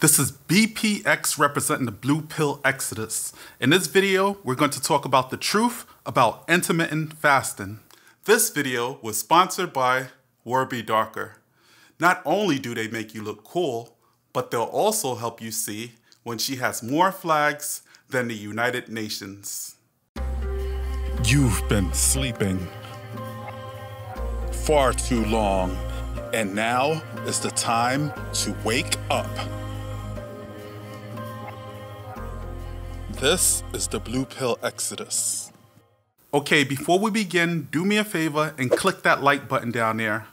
This is BPX representing the Blue Pill Exodus. In this video, we're going to talk about the truth about intermittent fasting. This video was sponsored by Warby Darker. Not only do they make you look cool, but they'll also help you see when she has more flags than the United Nations. You've been sleeping far too long, and now is the time to wake up. This is the Blue Pill Exodus. Okay, before we begin, do me a favor and click that like button down there.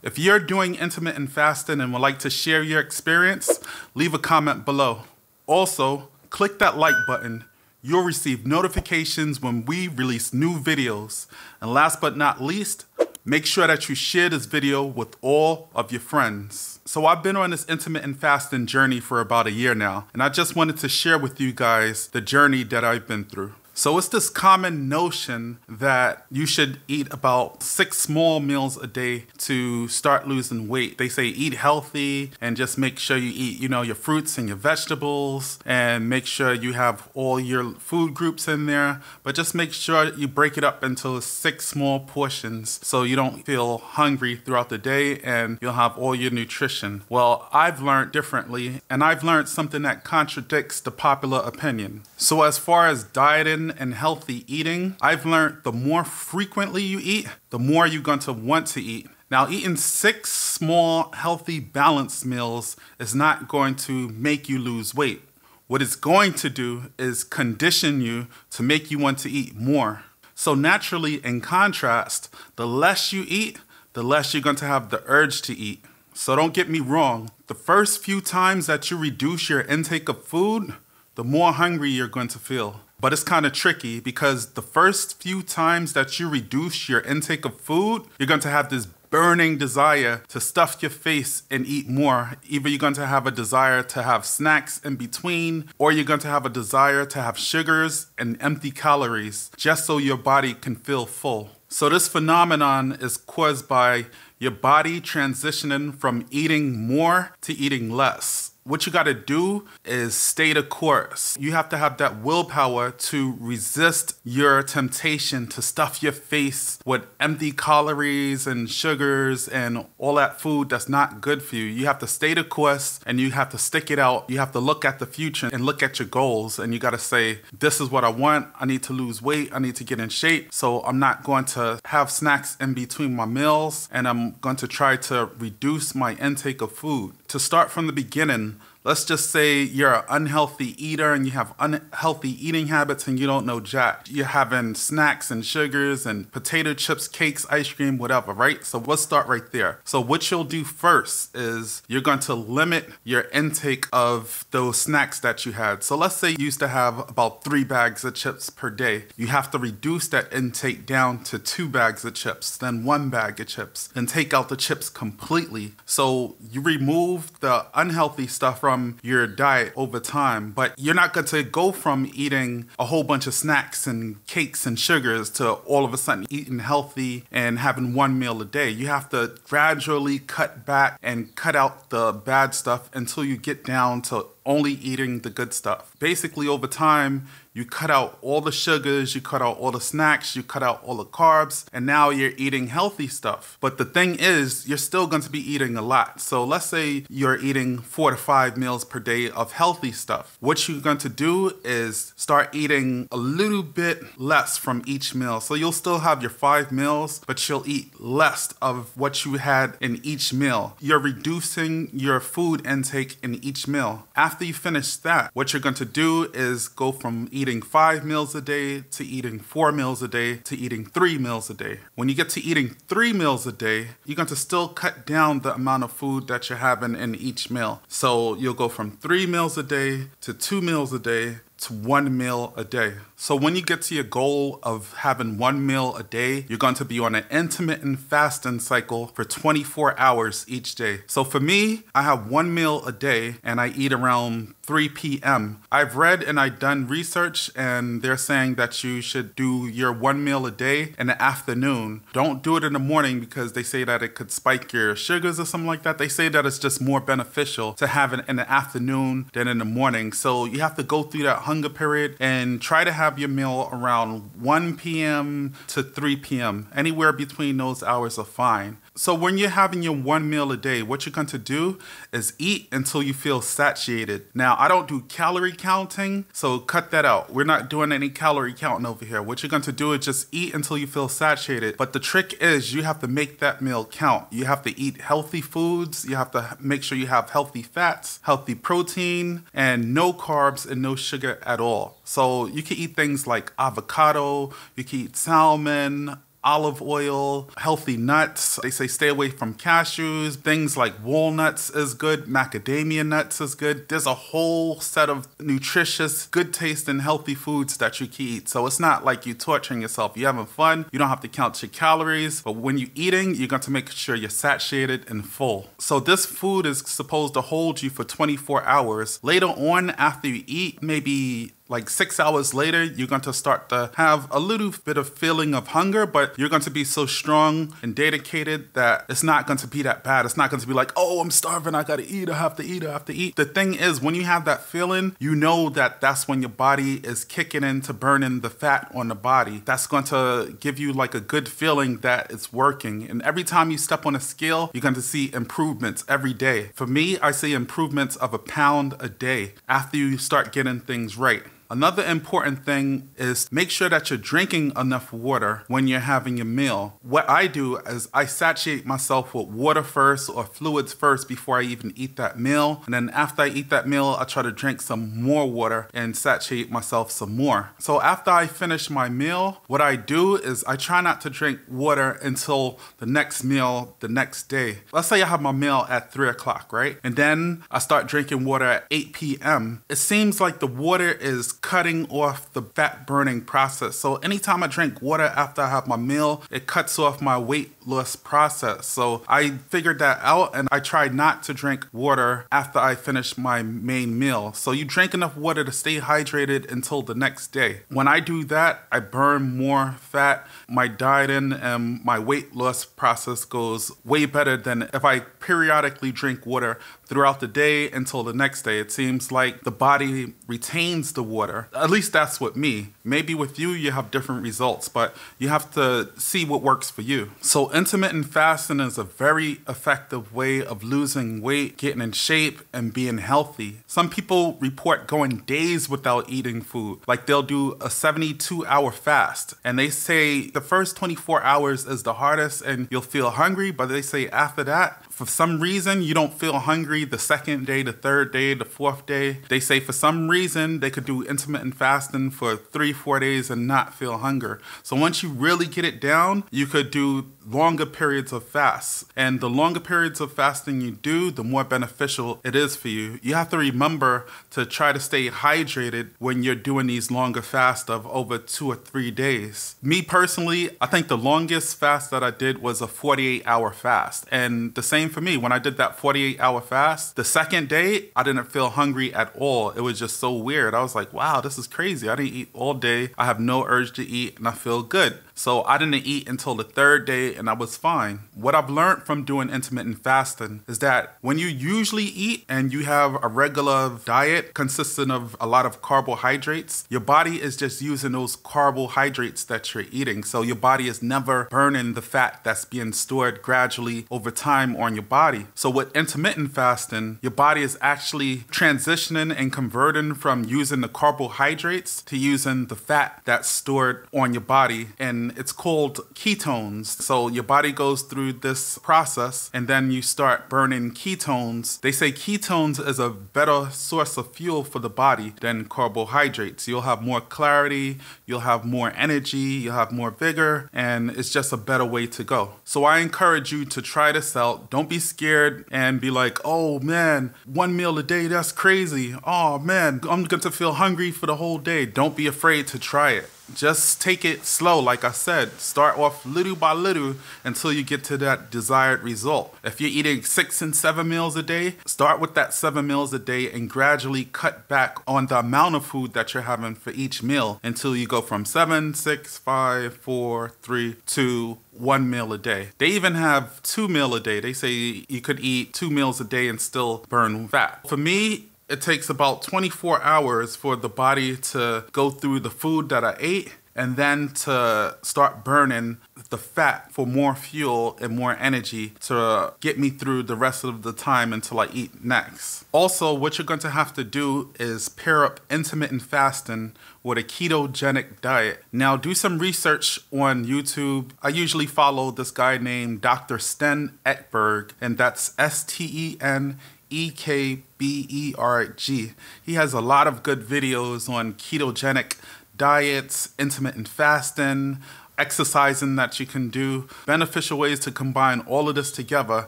If you're doing intimate and fasting and would like to share your experience, leave a comment below. Also, click that like button. You'll receive notifications when we release new videos. And last but not least, Make sure that you share this video with all of your friends. So I've been on this intimate and fasting journey for about a year now, and I just wanted to share with you guys the journey that I've been through. So it's this common notion that you should eat about six small meals a day to start losing weight. They say eat healthy and just make sure you eat, you know, your fruits and your vegetables and make sure you have all your food groups in there, but just make sure you break it up into six small portions so you don't feel hungry throughout the day and you'll have all your nutrition. Well, I've learned differently and I've learned something that contradicts the popular opinion. So as far as dieting nutrition and healthy eating, I've learned the more frequently you eat, the more you're going to want to eat. Now, eating six small, healthy, balanced meals is not going to make you lose weight. What it's going to do is condition you to make you want to eat more. So, naturally, in contrast, the less you eat, the less you're going to have the urge to eat. So, don't get me wrong, the first few times that you reduce your intake of food, the more hungry you're going to feel but it's kind of tricky because the first few times that you reduce your intake of food, you're going to have this burning desire to stuff your face and eat more. Either you're going to have a desire to have snacks in between, or you're going to have a desire to have sugars and empty calories just so your body can feel full. So, this phenomenon is caused by your body transitioning from eating more to eating less what you got to do is stay the course. You have to have that willpower to resist your temptation to stuff your face with empty calories and sugars and all that food that's not good for you. You have to stay the course and you have to stick it out. You have to look at the future and look at your goals and you got to say, This is what I want. I need to lose weight. I need to get in shape. So I'm not going to have snacks in between my meals and I'm going to try to reduce my intake of food to start from the beginning let's just say you're an unhealthy eater and you have unhealthy eating habits and you don't know jack. You're having snacks and sugars and potato chips, cakes, ice cream, whatever, right? So let's start right there. So what you'll do first is you're going to limit your intake of those snacks that you had. So let's say you used to have about three bags of chips per day. You have to reduce that intake down to two bags of chips, then one bag of chips, and take out the chips completely. So you remove the unhealthy stuff from from your diet over time, but you're not going to go from eating a whole bunch of snacks and cakes and sugars to all of a sudden eating healthy and having one meal a day. You have to gradually cut back and cut out the bad stuff until you get down to only eating the good stuff. Basically, over time, you cut out all the sugars, you cut out all the snacks, you cut out all the carbs, and now you're eating healthy stuff. But the thing is, you're still going to be eating a lot. So let's say you're eating four to five meals per day of healthy stuff. What you're going to do is start eating a little bit less from each meal. So you'll still have your five meals, but you'll eat less of what you had in each meal. You're reducing your food intake in each meal. After after you finish that, what you're going to do is go from eating five meals a day to eating four meals a day to eating three meals a day. When you get to eating three meals a day, you're going to still cut down the amount of food that you're having in each meal. So you'll go from three meals a day to two meals a day to one meal a day. So when you get to your goal of having one meal a day, you're going to be on an intermittent fasting cycle for 24 hours each day. So for me, I have one meal a day and I eat around 3 p.m. I've read and I've done research, and they're saying that you should do your one meal a day in the afternoon. Don't do it in the morning because they say that it could spike your sugars or something like that. They say that it's just more beneficial to have it in the afternoon than in the morning. So you have to go through that hunger period and try to have your meal around 1 p.m. to 3 p.m. Anywhere between those hours are fine. So when you're having your one meal a day, what you're going to do is eat until you feel satiated. Now, I don't do calorie counting, so cut that out. We're not doing any calorie counting over here. What you're going to do is just eat until you feel satiated. But the trick is you have to make that meal count. You have to eat healthy foods. You have to make sure you have healthy fats, healthy protein, and no carbs and no sugar at all. So you can eat things like avocado, you can eat salmon, olive oil, healthy nuts. They say stay away from cashews. Things like walnuts is good, macadamia nuts is good. There's a whole set of nutritious, good taste, and healthy foods that you can eat. So it's not like you're torturing yourself. You're having fun. You don't have to count your calories. But when you're eating, you're going to make sure you're satiated and full. So this food is supposed to hold you for 24 hours. Later on, after you eat, maybe like six hours later, you're going to start to have a little bit of feeling of hunger, but you're going to be so strong and dedicated that it's not going to be that bad. It's not going to be like, oh, I'm starving. I got to eat. I have to eat. I have to eat. The thing is, when you have that feeling, you know that that's when your body is kicking into burning the fat on the body. That's going to give you like a good feeling that it's working. And every time you step on a scale, you're going to see improvements every day. For me, I see improvements of a pound a day after you start getting things right. Another important thing is make sure that you're drinking enough water when you're having your meal. What I do is I satiate myself with water first or fluids first before I even eat that meal. And then after I eat that meal, I try to drink some more water and satiate myself some more. So after I finish my meal, what I do is I try not to drink water until the next meal the next day. Let's say I have my meal at three o'clock, right? And then I start drinking water at 8 p.m. It seems like the water is cutting off the fat burning process. So anytime I drink water after I have my meal, it cuts off my weight less processed. So I figured that out and I tried not to drink water after I finished my main meal. So you drink enough water to stay hydrated until the next day. When I do that, I burn more fat. My dieting and my weight loss process goes way better than if I periodically drink water throughout the day until the next day. It seems like the body retains the water. At least that's what me. Maybe with you, you have different results, but you have to see what works for you. So intermittent fasting is a very effective way of losing weight, getting in shape, and being healthy. Some people report going days without eating food, like they'll do a 72 hour fast. And they say the first 24 hours is the hardest and you'll feel hungry, but they say after that, for some reason you don't feel hungry the second day, the third day, the fourth day. They say for some reason they could do intermittent fasting for three, four days and not feel hunger. So once you really get it down, you could do longer periods of fasts. And the longer periods of fasting you do, the more beneficial it is for you. You have to remember to try to stay hydrated when you're doing these longer fasts of over two or three days. Me personally, I think the longest fast that I did was a 48 hour fast. And the same for me. When I did that 48 hour fast, the second day, I didn't feel hungry at all. It was just so weird. I was like, wow, this is crazy. I didn't eat all day. I have no urge to eat and I feel good. So I didn't eat until the third day and I was fine. What I've learned from doing intermittent fasting is that when you usually eat and you have a regular diet consisting of a lot of carbohydrates, your body is just using those carbohydrates that you're eating. So your body is never burning the fat that's being stored gradually over time on your body. So with intermittent fasting, your body is actually transitioning and converting from using the carbohydrates to using the fat that's stored on your body and it's called ketones. So your body goes through this process and then you start burning ketones. They say ketones is a better source of fuel for the body than carbohydrates. You'll have more clarity, you'll have more energy, you'll have more vigor, and it's just a better way to go. So I encourage you to try this out. Don't be scared and be like, oh man, one meal a day, that's crazy. Oh man, I'm going to feel hungry for the whole day. Don't be afraid to try it just take it slow, like I said. Start off little by little until you get to that desired result. If you're eating six and seven meals a day, start with that seven meals a day and gradually cut back on the amount of food that you're having for each meal until you go from seven, six, five, four, three, two, one meal a day. They even have two meal a day. They say you could eat two meals a day and still burn fat. For me, it takes about 24 hours for the body to go through the food that I ate and then to start burning the fat for more fuel and more energy to get me through the rest of the time until I eat next. Also, what you're going to have to do is pair up intermittent fasting with a ketogenic diet. Now, do some research on YouTube. I usually follow this guy named Dr. Sten Ekberg, and that's S T E N EKBERG. He has a lot of good videos on ketogenic diets, intermittent fasting, exercising that you can do, beneficial ways to combine all of this together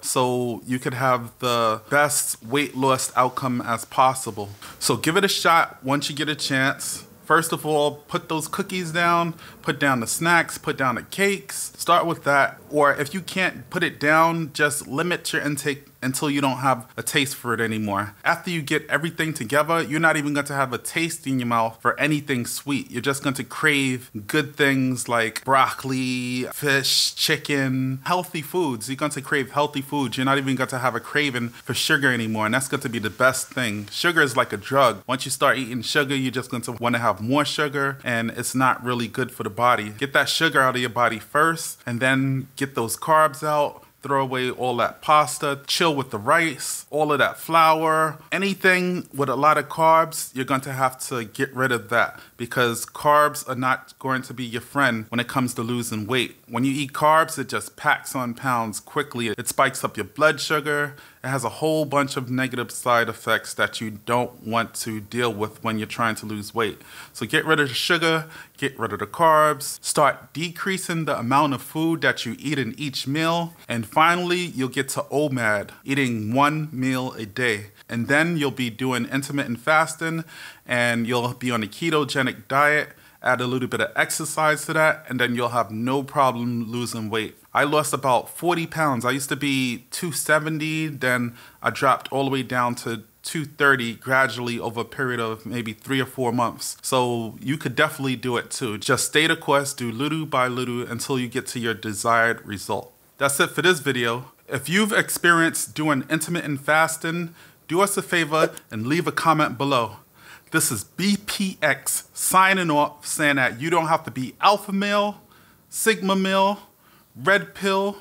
so you could have the best weight loss outcome as possible. So give it a shot once you get a chance. First of all, put those cookies down, put down the snacks, put down the cakes. Start with that. Or if you can't put it down, just limit your intake until you don't have a taste for it anymore. After you get everything together, you're not even going to have a taste in your mouth for anything sweet. You're just going to crave good things like broccoli, fish, chicken, healthy foods. You're going to crave healthy foods. You're not even going to have a craving for sugar anymore, and that's going to be the best thing. Sugar is like a drug. Once you start eating sugar, you're just going to want to have more sugar, and it's not really good for the body. Get that sugar out of your body first, and then get those carbs out throw away all that pasta, chill with the rice, all of that flour, anything with a lot of carbs, you're going to have to get rid of that because carbs are not going to be your friend when it comes to losing weight. When you eat carbs, it just packs on pounds quickly. It spikes up your blood sugar, it has a whole bunch of negative side effects that you don't want to deal with when you're trying to lose weight. So get rid of the sugar, get rid of the carbs, start decreasing the amount of food that you eat in each meal, and finally, you'll get to OMAD, eating one meal a day. And then you'll be doing intermittent fasting and you'll be on a ketogenic diet add a little bit of exercise to that, and then you'll have no problem losing weight. I lost about 40 pounds. I used to be 270, then I dropped all the way down to 230 gradually over a period of maybe three or four months. So you could definitely do it too. Just stay the quest, do little by little until you get to your desired result. That's it for this video. If you've experienced doing intermittent fasting, do us a favor and leave a comment below. This is BPX signing off, saying that you don't have to be alpha male, sigma male, red pill,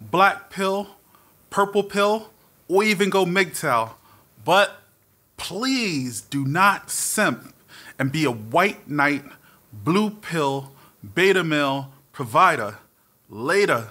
black pill, purple pill, or even go MGTOW. But please do not simp and be a white knight, blue pill, beta male provider. Later.